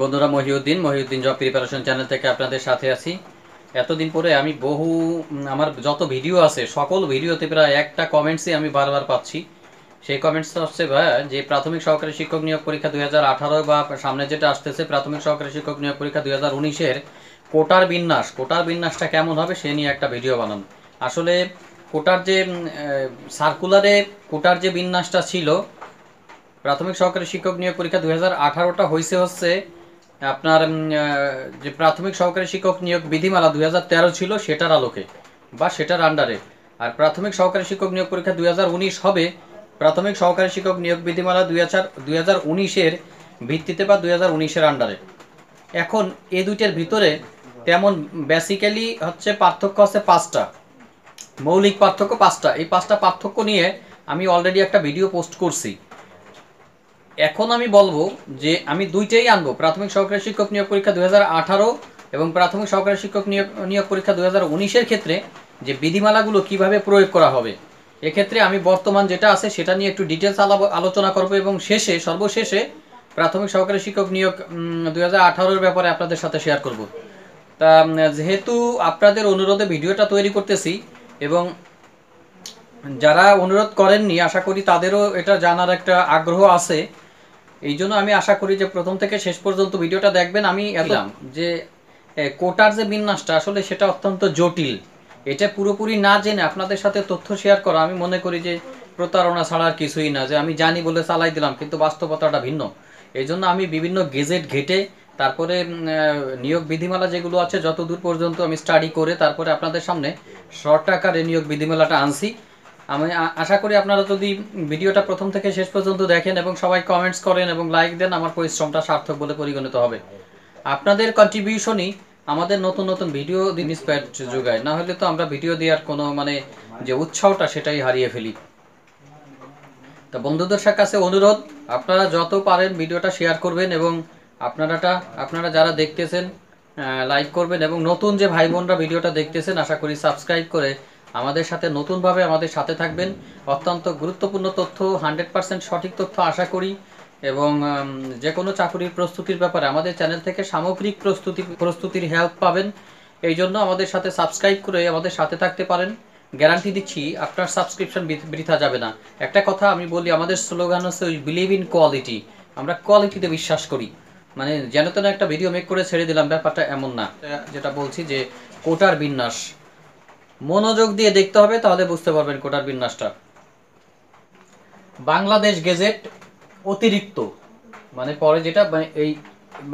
বন্ধুরা Mohiuddin Mohiuddin job preparation channel থেকে আপনাদের সাথে আছি এতদিন পরে আমি বহু আমার যত ভিডিও আছে সকল ভিডিওতে প্রায় একটা কমেন্টসই আমি বারবার পাচ্ছি সেই কমেন্টসটা হচ্ছে যে প্রাথমিক সহকারী শিক্ষক নিয়োগ পরীক্ষা দুই বা সামনে যেটা আসতেছে প্রাথমিক সহকারী শিক্ষক নিয়োগ পরীক্ষা দুই হাজার কোটার বিন্যাস কোটার বিন্যাসটা কেমন হবে সে নিয়ে একটা ভিডিও বানান আসলে কোটার যে সার্কুলারে কোটার যে বিন্যাসটা ছিল প্রাথমিক সহকারী শিক্ষক নিয়োগ পরীক্ষা দুই হাজার আঠারোটা হয়েছে হচ্ছে আপনার যে প্রাথমিক সহকারী শিক্ষক নিয়োগ বিধিমালা দুই ছিল সেটার আলোকে বা সেটার আন্ডারে আর প্রাথমিক সহকারী শিক্ষক নিয়োগ পরীক্ষা দুই হবে প্রাথমিক সহকারী শিক্ষক নিয়োগ বিধিমালা দুই হাজার দুই ভিত্তিতে বা দুই হাজার আন্ডারে এখন এ দুইটার ভিতরে তেমন বেসিক্যালি হচ্ছে পার্থক্য হচ্ছে পাঁচটা মৌলিক পার্থক্য পাঁচটা এই পাঁচটা পার্থক্য নিয়ে আমি অলরেডি একটা ভিডিও পোস্ট করছি এখন আমি বলবো যে আমি দুইটাই আনবো প্রাথমিক সহকারী শিক্ষক নিয়োগ পরীক্ষা দু এবং প্রাথমিক সহকারী শিক্ষক নিয়োগ নিয়োগ পরীক্ষা দু হাজার ক্ষেত্রে যে বিধিমালাগুলো কিভাবে প্রয়োগ করা হবে এক্ষেত্রে আমি বর্তমান যেটা আছে সেটা নিয়ে একটু ডিটেলস আলোচনা করব এবং শেষে সর্বশেষে প্রাথমিক সহকারী শিক্ষক নিয়োগ দু হাজার ব্যাপারে আপনাদের সাথে শেয়ার করব তা যেহেতু আপনাদের অনুরোধে ভিডিওটা তৈরি করতেছি এবং যারা অনুরোধ করেননি আশা করি তাদেরও এটা জানার একটা আগ্রহ আছে এই জন্য আমি আশা করি যে প্রথম থেকে শেষ পর্যন্ত ভিডিওটা দেখবেন আমি এলাম যে কোটার যে বিন্যাসটা আসলে সেটা অত্যন্ত জটিল এটা পুরোপুরি না জেনে আপনাদের সাথে তথ্য শেয়ার করা আমি মনে করি যে প্রতারণা ছাড়ার কিছুই না যে আমি জানি বলে চালাই দিলাম কিন্তু বাস্তবতাটা ভিন্ন এই জন্য আমি বিভিন্ন গেজেট ঘেটে তারপরে নিয়োগ বিধিমালা যেগুলো আছে যতদূর পর্যন্ত আমি স্টাডি করে তারপরে আপনাদের সামনে শর্ট আকারে নিয়োগ বিধিমালাটা আনছি আমি আশা করি আপনারা যদি ভিডিওটা প্রথম থেকে শেষ পর্যন্ত দেখেন এবং সবাই কমেন্টস করেন এবং লাইক দেন আমার পরিশ্রমটা সার্থক বলে পরিগণিত হবে আপনাদের কন্ট্রিবিউশনই আমাদের নতুন নতুন ভিডিও ইন্সপায়ার যোগায় না হলে তো আমরা ভিডিও দেওয়ার কোনো মানে যে উৎসাহটা সেটাই হারিয়ে ফেলি তো বন্ধুদের কাছে অনুরোধ আপনারা যত পারেন ভিডিওটা শেয়ার করবেন এবং আপনারাটা আপনারা যারা দেখতেছেন লাইক করবেন এবং নতুন যে ভাই বোনরা ভিডিওটা দেখতেছেন আশা করি সাবস্ক্রাইব করে আমাদের সাথে নতুনভাবে আমাদের সাথে থাকবেন অত্যন্ত গুরুত্বপূর্ণ তথ্য হান্ড্রেড পারসেন্ট সঠিক তথ্য আশা করি এবং যে কোনো চাকুরির প্রস্তুতির ব্যাপারে আমাদের চ্যানেল থেকে সামগ্রিক প্রস্তুতি প্রস্তুতির হেল্প পাবেন এই জন্য আমাদের সাথে সাবস্ক্রাইব করে আমাদের সাথে থাকতে পারেন গ্যারান্টি দিচ্ছি আপনার সাবস্ক্রিপশন বৃথা যাবে না একটা কথা আমি বলি আমাদের স্লোগান হচ্ছে ওই বিলিভ ইন কোয়ালিটি আমরা কোয়ালিটিতে বিশ্বাস করি মানে যেন তেন একটা ভিডিও মেক করে ছেড়ে দিলাম ব্যাপারটা এমন না যেটা বলছি যে কোটার বিন্যাস মনোযোগ দিয়ে দেখতে হবে তাহলে বুঝতে পারবেন কোটার বিন্যাসটা বাংলাদেশ গেজেট অতিরিক্ত মানে পরে যেটা মানে এই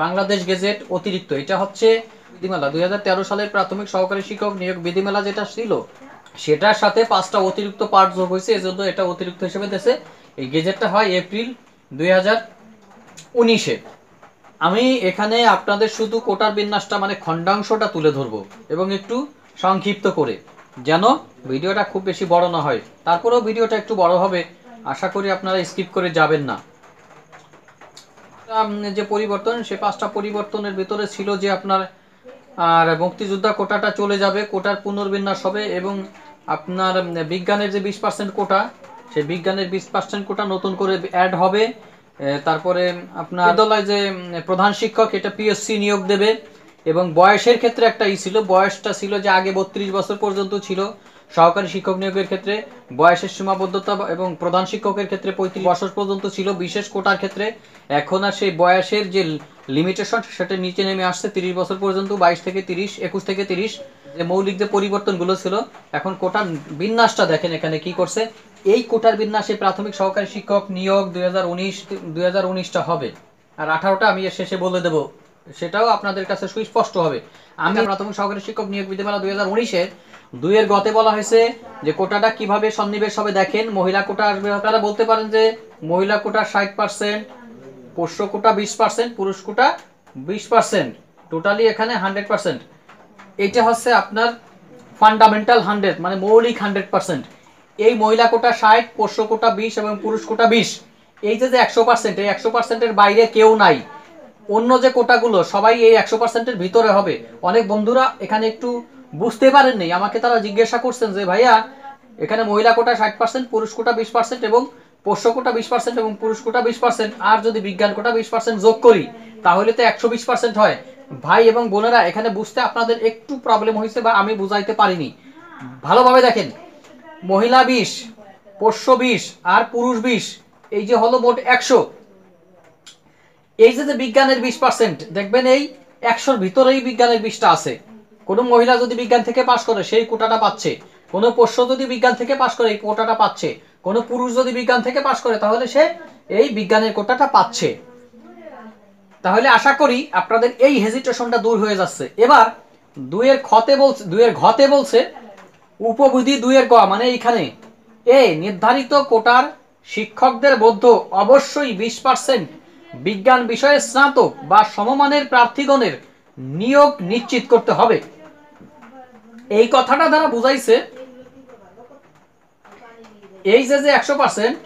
বাংলাদেশ গেজেট অতিরিক্ত এটা হচ্ছে বিধিমেলা দুই সালের প্রাথমিক সহকারী শিক্ষক নিয়োগ বিধিমেলা যেটা ছিল সেটার সাথে পাঁচটা অতিরিক্ত পার্ট যোগ হয়েছে এজন্য এটা অতিরিক্ত হিসেবে দেশে এই গেজেটটা হয় এপ্রিল দুই হাজার উনিশে আমি এখানে আপনাদের শুধু কোটার বিন্যাসটা মানে খণ্ডাংশটা তুলে ধরবো এবং একটু সংক্ষিপ্ত করে যেন ভিডিওটা খুব বেশি বড় না হয় তারপরেও ভিডিওটা একটু বড় হবে আশা করি আপনারা স্কিপ করে যাবেন না যে পরিবর্তন সে পাঁচটা পরিবর্তনের ভিতরে ছিল যে আপনার আর মুক্তিযোদ্ধা কোটাটা চলে যাবে কোটার পুনর্বিন্যাস হবে এবং আপনার বিজ্ঞানের যে বিশ পার্সেন্ট কোটা সে বিজ্ঞানের বিশ পার্সেন্ট কোটা নতুন করে অ্যাড হবে তারপরে আপনার দলায় যে প্রধান শিক্ষক এটা পিএসসি নিয়োগ দেবে এবং বয়সের ক্ষেত্রে একটা ই ছিল বয়সটা ছিল যে আগে বত্রিশ বছর পর্যন্ত ছিল সহকারী শিক্ষক নিয়োগের ক্ষেত্রে বয়সের সীমাবদ্ধতা এবং প্রধান শিক্ষকের ক্ষেত্রে পঁয়ত্রিশ বছর পর্যন্ত ছিল বিশেষ কোটার ক্ষেত্রে এখন আর সেই বয়সের যে লিমিটেশন সেটা নিচে নেমে আসছে তিরিশ বছর পর্যন্ত বাইশ থেকে তিরিশ একুশ থেকে তিরিশ যে মৌলিক যে পরিবর্তনগুলো ছিল এখন কোটার বিন্যাসটা দেখেন এখানে কি করছে এই কোটার বিন্যাসে প্রাথমিক সহকারী শিক্ষক নিয়োগ দুই হাজার উনিশ হবে আর আঠারোটা আমি এর শেষে বলে দেবো সেটাও আপনাদের কাছে সুস্পষ্ট হবে আমি প্রাথমিক সহকারী শিক্ষক নিয়োগ বিধিমালা দুই হাজার উনিশের দুইয়ের গতে বলা হয়েছে যে কোটাটা কিভাবে সন্নিবেশ হবে দেখেন মহিলা কোটা আসবে আপনারা বলতে পারেন যে মহিলা কোটা ষাট পার্সেন্ট পোষ্য কোটা বিশ পার্সেন্ট পুরুষ কোটা বিশ পার্সেন্ট টোটালি এখানে হান্ড্রেড পার্সেন্ট এটা হচ্ছে আপনার ফান্ডামেন্টাল হান্ড্রেড মানে মৌলিক হান্ড্রেড পার্সেন্ট এই মহিলা কোটা ষাট পোষ্য কোটা বিশ এবং পুরুষ কোটা বিশ এই যে একশো পার্সেন্ট এই একশো পার্সেন্টের বাইরে কেউ নাই অন্য যে কোটাগুলো সবাই এই একশো পার্সেন্টের ভিতরে হবে অনেক বন্ধুরা এখানে একটু বুঝতে পারেননি আমাকে তারা জিজ্ঞাসা করছেন যে ভাইয়া এখানে মহিলা কোটা ষাট পার্সেন্ট পুরুষ কোটা বিশ পার্সেন্ট এবং পোষ্য কোটা বিশ পার্সেন্ট এবং পুরুষ কোটা বিশ পার্সেন্ট আর যদি বিজ্ঞান কোটা বিশ পার্সেন্ট যোগ করি তাহলে তো একশো বিশ পার্সেন্ট হয় ভাই এবং বোনেরা এখানে বুঝতে আপনাদের একটু প্রবলেম হয়েছে বা আমি বুঝাইতে পারিনি ভালোভাবে দেখেন মহিলা বিশ পোষ্য বিশ আর পুরুষ বিশ এই যে হলো মোট একশো এই যে যে বিজ্ঞানের বিশ পার্সেন্ট দেখবেন এই একশোর ভিতরেই বিজ্ঞানের বিশটা আছে কোনো মহিলা যদি বিজ্ঞান থেকে পাশ করে সেই কোটাটা পাচ্ছে কোনো পোষ্য যদি বিজ্ঞান থেকে পাশ করে এই কোটাটা পাচ্ছে কোনো পুরুষ যদি বিজ্ঞান থেকে পাশ করে তাহলে সে এই বিজ্ঞানের কোটাটা পাচ্ছে তাহলে আশা করি আপনাদের এই হেজিটেশনটা দূর হয়ে যাচ্ছে এবার দুয়ের ক্ষতে বলছে দুয়ের ঘতে বলছে উপবিধি দুয়ের ক মানে এইখানে এ নির্ধারিত কোটার শিক্ষকদের মধ্যে অবশ্যই বিশ পার্সেন্ট বিজ্ঞান বিষয়ে স্নাতক বা সমমানের প্রার্থীগণের নিয়োগ নিশ্চিত করতে হবে এই কথাটা তারা বুঝাইছে এই যে যে একশো পার্সেন্ট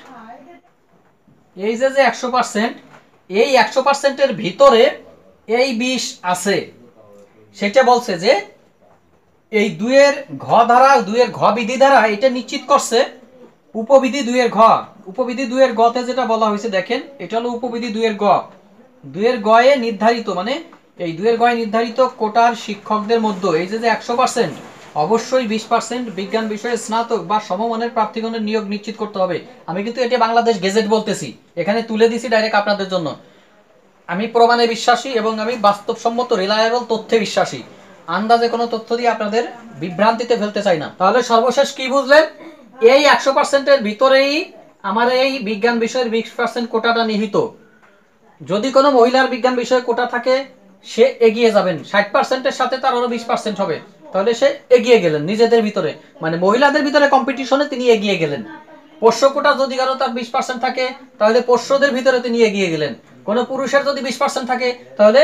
এই যে যে একশো পার্সেন্ট এই একশো পার্সেন্টের ভিতরে এই বিষ আছে সেটা বলছে যে এই দুয়ের ঘ ধারা দুয়ের ঘ বিধি ধারা এটা নিশ্চিত করছে উপবিধি এর ঘ উপবিধি দুইয়ের গতে যেটা বলা হয়েছে দেখেন এটা হলো উপবিধি এর গ দুয়ের গয়ে নির্ধারিত মানে এই দুয়ের গয়ে নির্ধারিত কোটার শিক্ষকদের মধ্যে এই যে যে একশো অবশ্যই বিশ পার্সেন্ট বিজ্ঞান বিষয়ে স্নাতক বা সমমানের প্রার্থীগণের নিয়োগ নিশ্চিত করতে হবে আমি কিন্তু এটি বাংলাদেশ গেজেট বলতেছি এখানে তুলে দিছি ডাইরেক্ট আপনাদের জন্য আমি প্রমাণে বিশ্বাসী এবং আমি বাস্তবসম্মত রিলায়েবল তথ্যে বিশ্বাসী আন্দাজে কোনো তথ্য দিয়ে আপনাদের বিভ্রান্তিতে ফেলতে চাই না তাহলে সর্বশেষ কি বুঝলেন এই একশো পার্সেন্টের ভিতরেই আমার এই বিজ্ঞান বিষয়ের বিশ পার্সেন্ট কোটাটা নিহিত যদি কোনো মহিলার বিজ্ঞান বিষয়ে কোটা থাকে সে এগিয়ে যাবেন ষাট পার্সেন্টের সাথে তার আরও বিশ পার্সেন্ট হবে তাহলে সে এগিয়ে গেলেন নিজেদের ভিতরে মানে মহিলাদের ভিতরে কম্পিটিশনে তিনি এগিয়ে গেলেন পোষ্য কোটা যদি কারো তার বিশ পার্সেন্ট থাকে তাহলে পোষ্যদের ভিতরে তিনি এগিয়ে গেলেন কোনো পুরুষের যদি বিশ পার্সেন্ট থাকে তাহলে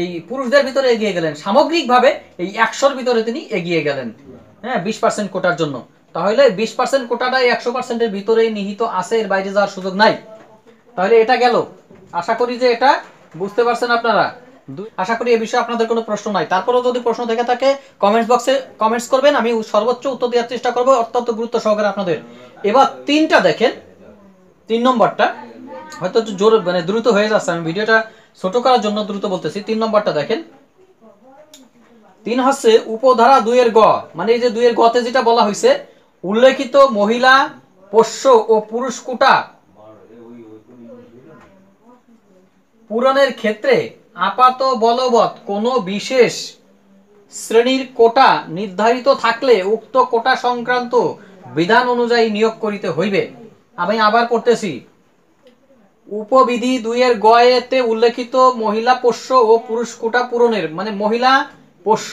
এই পুরুষদের ভিতরে এগিয়ে গেলেন সামগ্রিকভাবে এই একশোর ভিতরে তিনি এগিয়ে গেলেন হ্যাঁ বিশ পার্সেন্ট কোটার জন্য তাহলে বিশ পার্সেন্ট কোটাটাই একশো পার্সেন্টের ভিতরে নিহিত আছে এর বাইরে যাওয়ার সুযোগ নাই তাহলে এটা গেল আশা করি যে এটা বুঝতে পারছেন আপনারা আশা করি এ বিষয়ে আপনাদের কোনো প্রশ্ন নাই তারপরেও যদি প্রশ্ন থেকে থাকে কমেন্টস বক্সে কমেন্টস করবেন আমি সর্বোচ্চ উত্তর দেওয়ার চেষ্টা করবো অত্যন্ত গুরুত্ব সহকারে আপনাদের এবার তিনটা দেখেন তিন নম্বরটা হয়তো জোর মানে দ্রুত হয়ে যাচ্ছে আমি ভিডিওটা ছোট করার জন্য দ্রুত বলতেছি তিন নম্বরটা দেখেন তিন হচ্ছে উপধারা দুইয়ের গ মানে এই যে দুইয়ের গতে যেটা বলা হয়েছে উল্লেখিত মহিলা পোষ্য ও পুরুষ কোটা পূরণের ক্ষেত্রে আপাত বলবৎ কোনো বিশেষ শ্রেণীর কোটা নির্ধারিত থাকলে উক্ত কোটা সংক্রান্ত বিধান অনুযায়ী নিয়োগ করিতে হইবে আমি আবার পড়তেছি উপবিধি দুইয়ের গয়েতে উল্লেখিত মহিলা পোষ্য ও পুরুষ কোটা পূরণের মানে মহিলা পোষ্য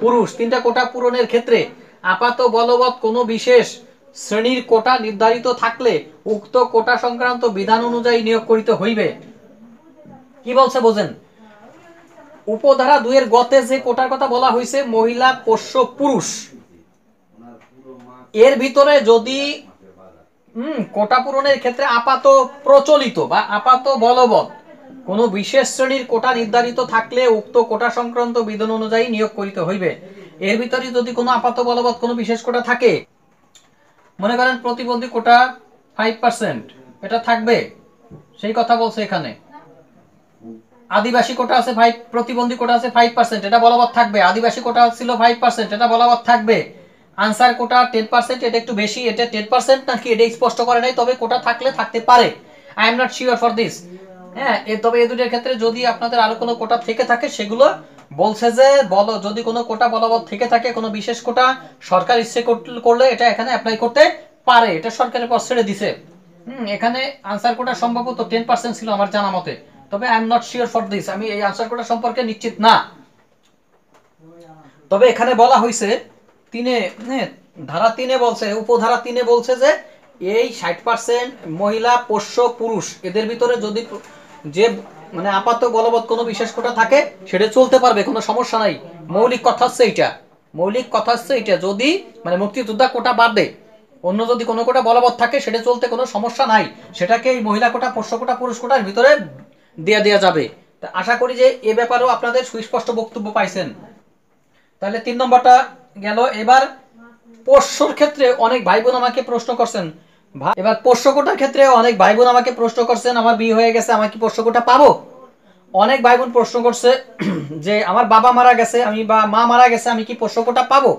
পুরুষ তিনটা কোটা পূরণের ক্ষেত্রে আপাত বলবৎ কোনো বিশেষ শ্রেণীর কোটা নির্ধারিত থাকলে উক্ত কোটা সংক্রান্ত বিধান অনুযায়ী নিয়োগ করিতে হইবে কি বলছে বোঝেন উপধারা দুয়ের গতে যে কোটার কথা বলা হয়েছে মহিলা পোষ্য পুরুষ এর ভিতরে যদি হম কোটা পূরণের ক্ষেত্রে আপাত প্রচলিত বা আপাত বলবৎ কোনো বিশেষ শ্রেণীর কোটা নির্ধারিত থাকলে উক্ত কোটা সংক্রান্ত বিধান অনুযায়ী নিয়োগ করিতে হইবে এর ভিতরে যদি কোনো আপাত বলবৎ কোনো বিশেষ কোটা থাকে মনে করেন প্রতিবন্ধী কোটা ফাইভ পার্সেন্ট এটা থাকবে সেই কথা বলছে এখানে আদিবাসী কোটা আছে ফাইভ প্রতিবন্ধী কোটা আছে ফাইভ পার্সেন্ট এটা বলবৎ থাকবে আদিবাসী কোটা ছিল ফাইভ পার্সেন্ট এটা বলবৎ থাকবে আনসার কোটা টেন পার্সেন্ট এটা একটু বেশি এটা টেন পার্সেন্ট নাকি এটা স্পষ্ট করে নাই তবে কোটা থাকলে থাকতে পারে I am not sure for this হ্যাঁ তবে এ দুটোর ক্ষেত্রে যদি আপনাদের আরো কোনো কোটা থেকে থাকে সেগুলো বলছে যে বল যদি কোনো কোটা বলবৎ থেকে থাকে কোনো বিশেষ কোটা সরকার ইচ্ছে করলে এটা এখানে অ্যাপ্লাই করতে পারে এটা সরকারের পর ছেড়ে দিছে হুম এখানে আনসার কোটা সম্ভবত টেন পার্সেন্ট ছিল আমার জানা মতে তবে I am not sure for this আমি এই আনসার কোটা সম্পর্কে নিশ্চিত না তবে এখানে বলা হয়েছে তিনে হ্যাঁ, ধারা তিনে বলছে উপধারা তিনে বলছে যে এই ষাট পার্সেন্ট মহিলা পোষ্য পুরুষ এদের ভিতরে যদি যে মানে আপাত বলবৎ কোনো বিশেষ কোটা থাকে সেটা চলতে পারবে কোনো সমস্যা নাই মৌলিক কথা হচ্ছে এইটা মৌলিক কথা হচ্ছে এটা যদি মানে মুক্তিযোদ্ধা কোটা বাদ দেয় অন্য যদি কোনো কোটা বলবৎ থাকে সেটা চলতে কোনো সমস্যা নাই সেটাকে এই মহিলা কোটা পোষ্য কোটা পুরুষ কোটার ভিতরে দেয়া দেওয়া যাবে তা আশা করি যে এ ব্যাপারেও আপনাদের সুস্পষ্ট বক্তব্য পাইছেন তাহলে তিন নম্বরটা গেল এবার পোষ্যর ক্ষেত্রে অনেক ভাই বোন আমাকে প্রশ্ন করছেন এবার পোষ্যকোটার ক্ষেত্রে অনেক ভাই বোন আমাকে প্রশ্ন করছেন আমার বিয়ে হয়ে গেছে আমার কি পোষ্যকোটা পাবো অনেক ভাই বোন প্রশ্ন করছে যে আমার বাবা মারা গেছে আমি বা মা মারা গেছে আমি কি পোষ্যকোটা পাবো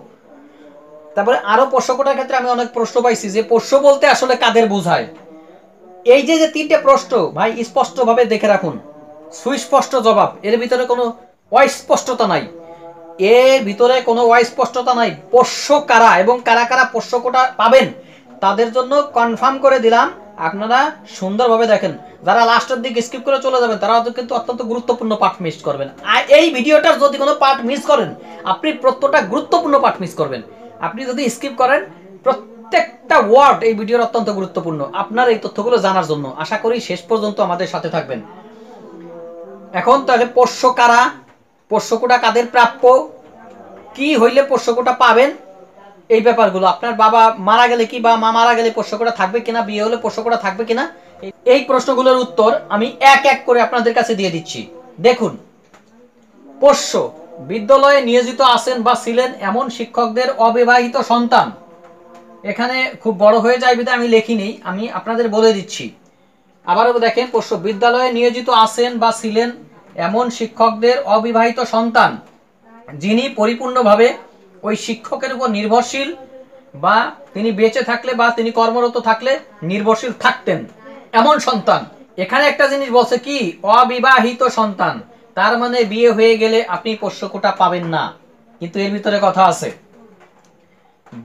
তারপরে আরও পোষ্যকোটার ক্ষেত্রে আমি অনেক প্রশ্ন পাইছি যে পোষ্য বলতে আসলে কাদের বোঝায় এই যে যে তিনটে প্রশ্ন ভাই স্পষ্টভাবে দেখে রাখুন সুস্পষ্ট জবাব এর ভিতরে কোনো অস্পষ্টতা নাই এর ভিতরে কোনো অস্পষ্টতা নাই পোষ্য কারা এবং কারা কারা পোষ্য কোটা পাবেন তাদের জন্য কনফার্ম করে দিলাম আপনারা সুন্দরভাবে দেখেন যারা লাস্টের দিকে স্কিপ করে চলে যাবেন তারা কিন্তু অত্যন্ত গুরুত্বপূর্ণ পার্ট মিস করবেন আর এই ভিডিওটার যদি কোনো পার্ট মিস করেন আপনি প্রত্যেকটা গুরুত্বপূর্ণ পার্ট মিস করবেন আপনি যদি স্কিপ করেন প্রত্যেকটা ওয়ার্ড এই ভিডিওর অত্যন্ত গুরুত্বপূর্ণ আপনার এই তথ্যগুলো জানার জন্য আশা করি শেষ পর্যন্ত আমাদের সাথে থাকবেন এখন তাহলে পোষ্য কারা পোষ্যকোটা কাদের প্রাপ্য কি হইলে পোষ্যকোটা পাবেন এই ব্যাপারগুলো আপনার বাবা মারা গেলে কি বা মা মারা গেলে পোষ্য করা থাকবে কিনা বিয়ে হলে পোষ্য করা থাকবে কিনা এই প্রশ্নগুলোর উত্তর আমি এক এক করে আপনাদের কাছে দিয়ে দিচ্ছি দেখুন পোষ্য বিদ্যালয়ে নিয়োজিত আছেন বা ছিলেন এমন শিক্ষকদের অবিবাহিত সন্তান এখানে খুব বড় হয়ে যায় বিধায় আমি লেখিনি আমি আপনাদের বলে দিচ্ছি আবারও দেখেন পোষ্য বিদ্যালয়ে নিয়োজিত আছেন বা ছিলেন এমন শিক্ষকদের অবিবাহিত সন্তান যিনি পরিপূর্ণভাবে ওই শিক্ষকের উপর নির্ভরশীল বা তিনি বেঁচে থাকলে বা তিনি কর্মরত থাকলে নির্ভরশীল থাকতেন এমন সন্তান এখানে একটা জিনিস বলছে কি অবিবাহিত সন্তান তার মানে বিয়ে হয়ে গেলে আপনি পোষ্যকোটা পাবেন না কিন্তু এর ভিতরে কথা আছে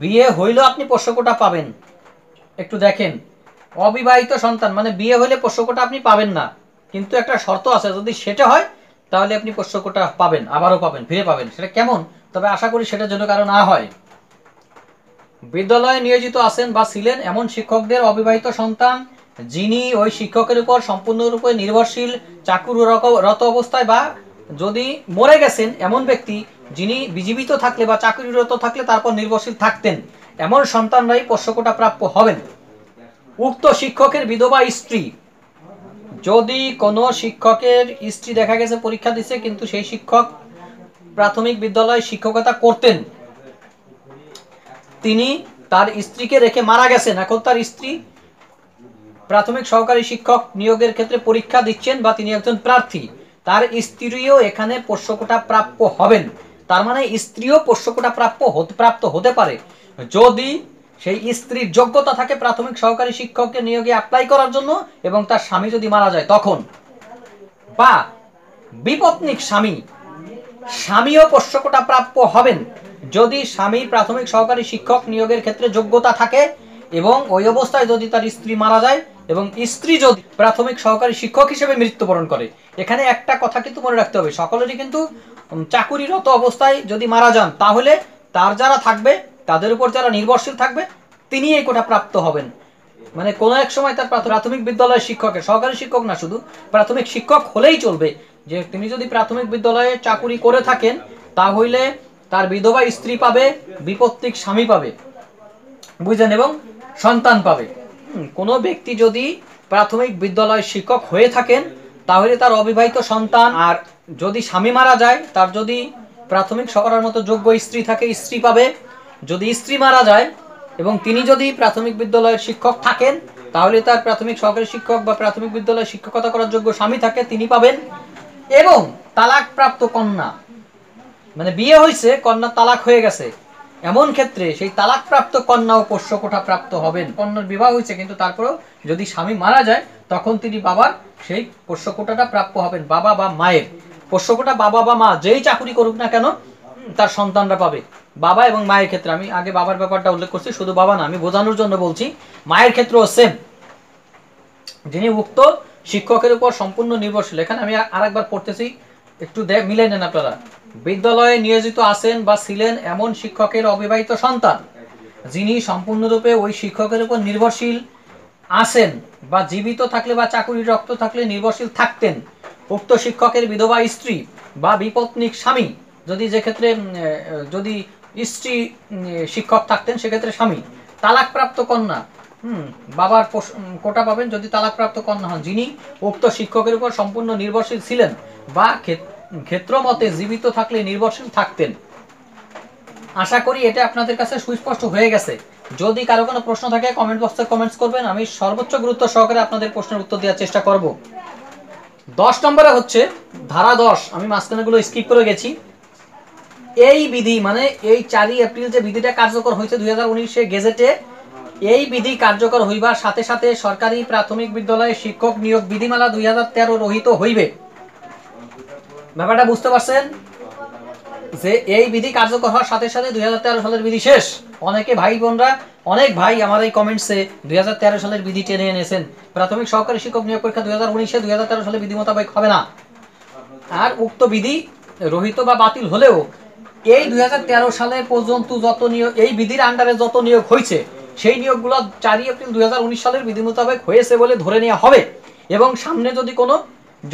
বিয়ে হইলেও আপনি পোষ্যকোটা পাবেন একটু দেখেন অবিবাহিত সন্তান মানে বিয়ে হলে পোষ্যকোটা আপনি পাবেন না কিন্তু একটা শর্ত আছে যদি সেটা হয় তাহলে আপনি পোষ্যকোটা পাবেন আবারও পাবেন ফিরে পাবেন সেটা কেমন তবে আশা করি সেটা যেন কারো না হয় বিদ্যালয়ে নিয়োজিত আছেন বা ছিলেন এমন শিক্ষকদের অবিবাহিত সন্তান যিনি ওই শিক্ষকের উপর সম্পূর্ণরূপে নির্ভরশীল চাকুরত অবস্থায় বা যদি মরে গেছেন এমন ব্যক্তি যিনি বিজীবিত থাকলে বা চাকুরিরত থাকলে তারপর নির্ভরশীল থাকতেন এমন সন্তানরাই পোষ্যকোটা প্রাপ্য হবেন উক্ত শিক্ষকের বিধবা স্ত্রী যদি কোনো শিক্ষকের স্ত্রী দেখা গেছে পরীক্ষা দিছে কিন্তু সেই শিক্ষক প্রাথমিক বিদ্যালয়ে শিক্ষকতা করতেন তিনি তার স্ত্রীকে রেখে মারা গেছেন এখন তার স্ত্রী প্রাথমিক সহকারী শিক্ষক নিয়োগের ক্ষেত্রে পরীক্ষা দিচ্ছেন বা তিনি একজন প্রার্থী তার স্ত্রীও এখানে পোষ্যকোটা প্রাপ্য হবেন তার মানে স্ত্রীও পোষ্যকোটা প্রাপ্য প্রাপ্ত হতে পারে যদি সেই স্ত্রীর যোগ্যতা থাকে প্রাথমিক সহকারী শিক্ষককে নিয়োগে অ্যাপ্লাই করার জন্য এবং তার স্বামী যদি মারা যায় তখন বা বিপত্নিক স্বামী স্বামীও পোষ্যকোটা প্রাপ্য হবেন যদি স্বামী প্রাথমিক সহকারী শিক্ষক নিয়োগের ক্ষেত্রে যোগ্যতা থাকে এবং ওই অবস্থায় যদি তার স্ত্রী মারা যায় এবং স্ত্রী যদি প্রাথমিক সহকারী শিক্ষক হিসেবে মৃত্যুবরণ করে এখানে একটা কথা কিন্তু মনে রাখতে হবে সকলেরই কিন্তু চাকুরিরত অবস্থায় যদি মারা যান তাহলে তার যারা থাকবে তাদের উপর যারা নির্ভরশীল থাকবে তিনি এই কোটা প্রাপ্ত হবেন মানে কোনো এক সময় তার প্রাথমিক বিদ্যালয়ের শিক্ষকের সহকারী শিক্ষক না শুধু প্রাথমিক শিক্ষক হলেই চলবে যে তিনি যদি প্রাথমিক বিদ্যালয়ে চাকুরি করে থাকেন তাহলে তার বিধবা স্ত্রী পাবে বিপত্তিক স্বামী পাবে বুঝলেন এবং সন্তান পাবে কোনো ব্যক্তি যদি প্রাথমিক বিদ্যালয় শিক্ষক হয়ে থাকেন তাহলে তার অবিবাহিত সন্তান আর যদি স্বামী মারা যায় তার যদি প্রাথমিক সরার মতো যোগ্য স্ত্রী থাকে স্ত্রী পাবে যদি স্ত্রী মারা যায় এবং তিনি যদি প্রাথমিক বিদ্যালয়ের শিক্ষক থাকেন তাহলে তার প্রাথমিক সহকারী শিক্ষক বা প্রাথমিক বিদ্যালয়ের শিক্ষকতা করার যোগ্য স্বামী থাকে তিনি পাবেন এবং তালাক প্রাপ্ত কন্যা মানে বিয়ে হয়েছে কন্যা তালাক হয়ে গেছে এমন ক্ষেত্রে সেই তালাকপ্রাপ্ত কন্যা ও পোষ্য কোঠা প্রাপ্ত হবেন কন্যার বিবাহ হয়েছে কিন্তু তারপরেও যদি স্বামী মারা যায় তখন তিনি বাবার সেই পোষ্য কোটাটা প্রাপ্য হবেন বাবা বা মায়ের পোষ্য কোটা বাবা বা মা যেই চাকরি করুক না কেন তার সন্তানরা পাবে বাবা এবং মায়ের ক্ষেত্রে আমি আগে বাবার ব্যাপারটা উল্লেখ করছি শুধু বাবা না আমি বোঝানোর জন্য বলছি মায়ের ক্ষেত্রেও সেম যিনি উক্ত শিক্ষকের উপর সম্পূর্ণ নির্ভরশীল এখানে আমি আরেকবার পড়তেছি একটু দেখ মিলে নেন আপনারা বিদ্যালয়ে নিয়োজিত আছেন বা ছিলেন এমন শিক্ষকের অবিবাহিত সন্তান যিনি সম্পূর্ণরূপে ওই শিক্ষকের উপর নির্ভরশীল আছেন বা জীবিত থাকলে বা চাকুরির রক্ত থাকলে নির্ভরশীল থাকতেন উক্ত শিক্ষকের বিধবা স্ত্রী বা বিপত্নিক স্বামী যদি যে ক্ষেত্রে যদি স্ত্রী শিক্ষক থাকতেন সেক্ষেত্রে স্বামী তালাকপ্রাপ্ত কন্যা হুম বাবার কোটা পাবেন যদি তালাকপ্রাপ্ত কন্যা হন যিনি উক্ত শিক্ষকের উপর সম্পূর্ণ নির্ভরশীল ছিলেন বা ক্ষেত্রমতে জীবিত থাকলে নির্ভরশীল থাকতেন আশা করি এটা আপনাদের কাছে সুস্পষ্ট হয়ে গেছে যদি কারো কোনো প্রশ্ন থাকে কমেন্ট বক্সে কমেন্টস করবেন আমি সর্বোচ্চ গুরুত্ব সহকারে আপনাদের প্রশ্নের উত্তর দেওয়ার চেষ্টা করব দশ নম্বরে হচ্ছে ধারা দশ আমি মাঝখানেগুলো স্কিপ করে গেছি এই বিধি মানে এই চারই এপ্রিল যে বিধিটা কার্যকর হয়েছে দুই হাজার উনিশে গেজেটে এই বিধি কার্যকর হইবার সাথে সাথে সরকারি প্রাথমিক বিদ্যালয়ে শিক্ষক নিয়োগ বিধিমালা দুই হাজার তেরো রহিত হইবে ব্যাপারটা বুঝতে পারছেন যে এই বিধি কার্যকর হওয়ার সাথে সাথে দুই সালের বিধি শেষ অনেকে ভাই বোনরা অনেক ভাই আমার এই কমেন্টসে দুই সালের বিধি টেনে এনেছেন প্রাথমিক সহকারী শিক্ষক নিয়োগ পরীক্ষা দুই হাজার উনিশে দুই সালে বিধি মোতাবেক হবে না আর উক্ত বিধি রহিত বা বাতিল হলেও এই দুই সালে পর্যন্ত যত নিয়োগ এই বিধির আন্ডারে যত নিয়োগ হয়েছে সেই নিয়োগগুলো চারই এপ্রিল দুই সালের বিধি মোতাবেক হয়েছে বলে ধরে নেওয়া হবে এবং সামনে যদি কোনো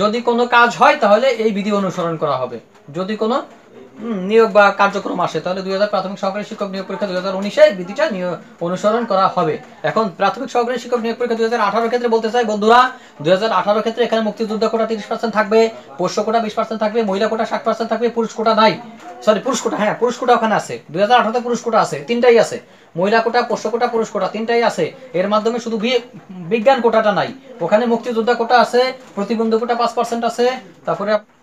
যদি কোনো কাজ হয় তাহলে এই বিধি অনুসরণ করা হবে যদি কোনো নিয়োগ বা কার্যক্রম আসে তাহলে দুই প্রাথমিক সহকারী শিক্ষক নিয়োগ পরীক্ষা দুই হাজার উনিশে বিধিটা অনুসরণ করা হবে এখন প্রাথমিক সহকারী শিক্ষক নিয়োগ পরীক্ষা দুই হাজার ক্ষেত্রে বলতে চাই বন্ধুরা দুই হাজার ক্ষেত্রে এখানে মুক্তিযুদ্ধ কোটা তিরিশ পার্সেন্ট থাকবে পোষ্য কোটা বিশ পার্সেন্ট থাকবে মহিলা কোটা ষাট পার্সেন্ট থাকবে পুরুষ কোটা নাই সরি পুরুষ কোটা হ্যাঁ পুরুষ কোটা ওখানে আছে দুই হাজার আঠারোতে পুরুষ কোটা আছে তিনটাই আছে মহিলা কোটা পোষ্য কোটা পুরুষ কোটা তিনটাই আছে এর মাধ্যমে শুধু বিজ্ঞান কোটাটা নাই ওখানে মুক্তিযোদ্ধা কোটা আছে প্রতিবন্ধ কোটা পাঁচ পার্সেন্ট আছে তারপরে